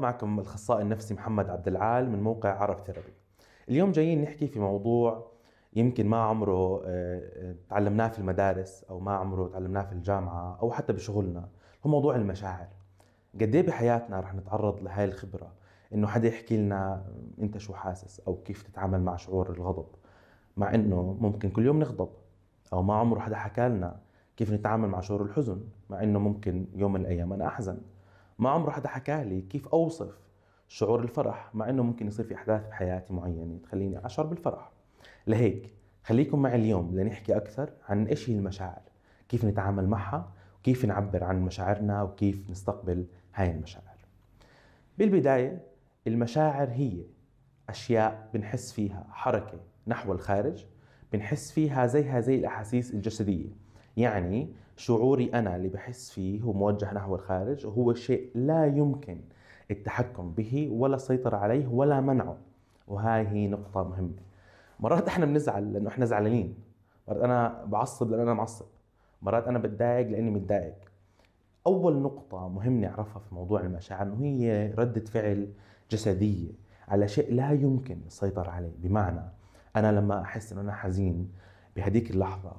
معكم الأخصائي النفسي محمد عبد العال من موقع عرب ثيرابي. اليوم جايين نحكي في موضوع يمكن ما عمره آه، آه، تعلمناه في المدارس أو ما عمره تعلمناه في الجامعة أو حتى بشغلنا هو موضوع المشاعر قد ايه بحياتنا رح نتعرض لهي الخبرة إنه حدا يحكي لنا أنت شو حاسس أو كيف تتعامل مع شعور الغضب مع إنه ممكن كل يوم نغضب أو ما عمره حدا حكى لنا كيف نتعامل مع شعور الحزن مع إنه ممكن يوم من الأيام أنا أحزن ما عمره حدا حكى لي كيف اوصف شعور الفرح مع انه ممكن يصير في احداث بحياتي معينه تخليني اشعر بالفرح لهيك خليكم معي اليوم لنحكي اكثر عن ايش هي المشاعر كيف نتعامل معها وكيف نعبر عن مشاعرنا وكيف نستقبل هاي المشاعر بالبدايه المشاعر هي اشياء بنحس فيها حركه نحو الخارج بنحس فيها زيها زي الاحاسيس الجسديه يعني شعوري أنا اللي بحس فيه هو موجه نحو الخارج وهو شيء لا يمكن التحكم به ولا السيطرة عليه ولا منعه وهاي هي نقطة مهمة مرات احنا بنزعل لأنه احنا زعلانين مرات أنا بعصب لأنه أنا معصب مرات أنا بتضايق لأني متضايق أول نقطة مهم نعرفها في موضوع المشاعر إنه هي ردة فعل جسدية على شيء لا يمكن السيطرة عليه بمعنى أنا لما أحس إنه أنا حزين بهديك اللحظة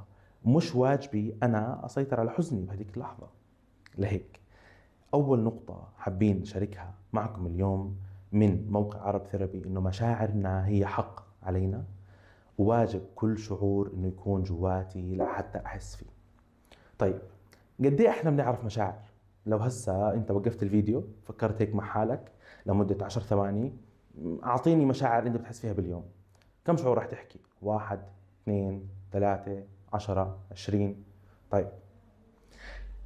مش واجبي انا اسيطر على حزني بهذيك اللحظه لهيك اول نقطه حابين نشاركها معكم اليوم من موقع عرب ثيرابي انه مشاعرنا هي حق علينا وواجب كل شعور انه يكون جواتي لحتى احس فيه طيب قد ايه احنا بنعرف مشاعر لو هسا انت وقفت الفيديو فكرت هيك مع حالك لمده 10 ثواني اعطيني مشاعر انت بتحس فيها باليوم كم شعور رح تحكي واحد اثنين ثلاثة 10 20 طيب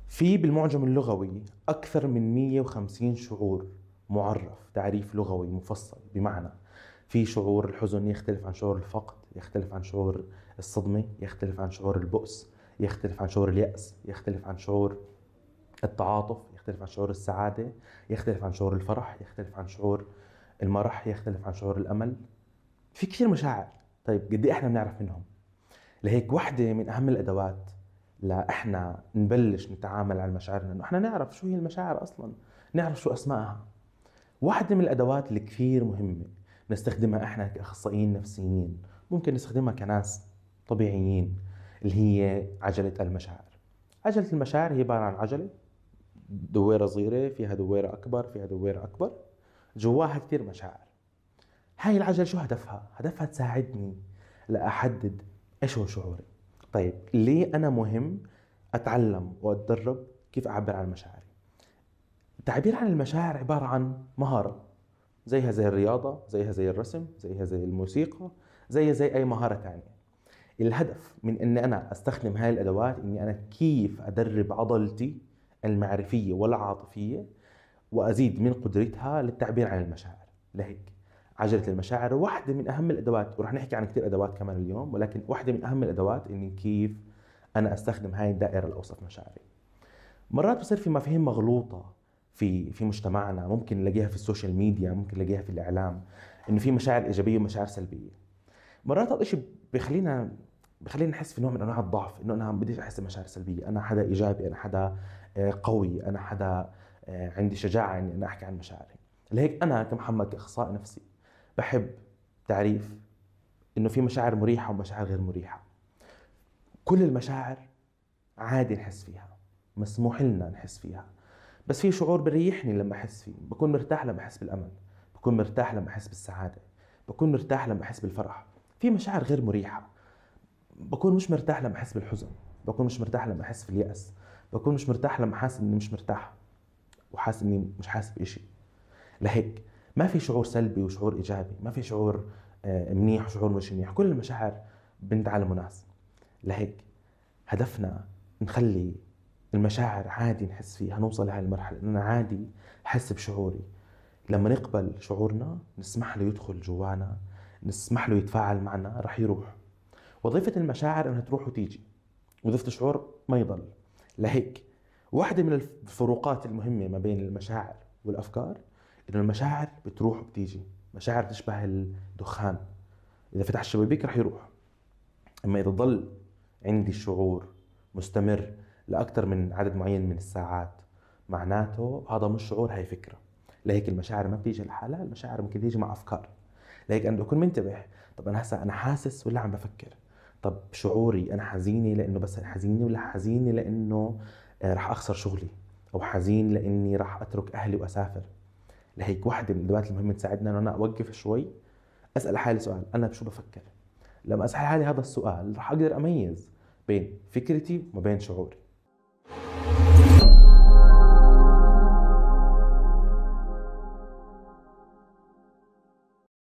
في بالمعجم اللغوي أكثر من 150 شعور معرف تعريف لغوي مفصل بمعنى في شعور الحزن يختلف عن شعور الفقد يختلف عن شعور الصدمة يختلف عن شعور البؤس يختلف عن شعور اليأس يختلف عن شعور التعاطف يختلف عن شعور السعادة يختلف عن شعور الفرح يختلف عن شعور المرح يختلف عن شعور الأمل في كثير مشاعر طيب قد إيه احنا بنعرف منهم لهيك وحده من اهم الادوات لاحنا نبلش نتعامل على مشاعرنا انه احنا نعرف شو هي المشاعر اصلا نعرف شو اسمائها واحدة من الادوات اللي كثير مهمة نستخدمها احنا كاخصائيين نفسيين ممكن نستخدمها كناس طبيعيين اللي هي عجلة المشاعر عجلة المشاعر هي عبارة عن عجلة دويرة صغيرة فيها دويرة أكبر فيها دويرة أكبر جواها كثير مشاعر هاي العجلة شو هدفها؟ هدفها تساعدني لأحدد ايش هو شعوري طيب ليه انا مهم اتعلم واتدرب كيف اعبر عن مشاعري التعبير عن المشاعر عباره عن مهاره زيها زي الرياضه زيها زي الرسم زيها زي الموسيقى زيها زي اي مهاره ثانيه الهدف من اني انا استخدم هاي الادوات اني انا كيف ادرب عضلتي المعرفيه والعاطفيه وازيد من قدرتها للتعبير عن المشاعر لهيك عجله المشاعر واحده من اهم الادوات ورح نحكي عن كثير ادوات كمان اليوم ولكن واحده من اهم الادوات اني كيف انا استخدم هاي الدائره الاوسط مشاعري مرات بصير في مفاهيم مغلوطه في في مجتمعنا ممكن نلاقيها في السوشيال ميديا ممكن نلاقيها في الاعلام انه في مشاعر ايجابيه ومشاعر سلبيه مرات هذا الشيء بخلينا بخلينا نحس في نوع من انواع الضعف انه انا بديش احس بمشاعر سلبيه انا حدا ايجابي انا حدا آه، قوي انا حدا آه، عندي شجاعه اني انا احكي عن مشاعري لهيك انا كمحمد كاخصائي نفسي بحب تعريف انه في مشاعر مريحه ومشاعر غير مريحه كل المشاعر عادي نحس فيها مسموح لنا نحس فيها بس في شعور بريحني لما احس فيه بكون مرتاح لما احس بالامل بكون مرتاح لما احس بالسعاده بكون مرتاح لما احس بالفرح في مشاعر غير مريحه بكون مش مرتاح لما احس بالحزن بكون مش مرتاح لما احس بالياس بكون مش مرتاح لما حاسس اني مش مرتاح وحاسس اني مش حاسس بشيء لهيك ما في شعور سلبي وشعور ايجابي ما في شعور آه، منيح وشعور مش منيح كل المشاعر على مناس لهيك هدفنا نخلي المشاعر عادي نحس فيها نوصل لهي المرحله أنا عادي حس بشعوري لما نقبل شعورنا نسمح له يدخل جوانا نسمح له يتفاعل معنا رح يروح وظيفة المشاعر انها تروح وتيجي وظيفة الشعور ما يضل لهيك واحدة من الفروقات المهمة ما بين المشاعر والأفكار انه المشاعر بتروح وبتيجي مشاعر تشبه الدخان اذا فتح الشبابيك رح يروح اما اذا ضل عندي شعور مستمر لاكثر من عدد معين من الساعات معناته هذا مش شعور هي فكره لهيك المشاعر ما بتيجي لحالها المشاعر ممكن تيجي مع افكار لهيك انا بكون منتبه طب انا هسه انا حاسس ولا عم بفكر طب شعوري انا حزينه لانه بس حزينه ولا حزينه لانه آه، رح اخسر شغلي او حزين لاني رح اترك اهلي واسافر اللي هيك واحده من الادوات المهمه تساعدنا ان انا اوقف شوي اسال حالي سؤال انا بشو بفكر لما اسال حالي هذا السؤال رح اقدر اميز بين فكرتي وبين شعوري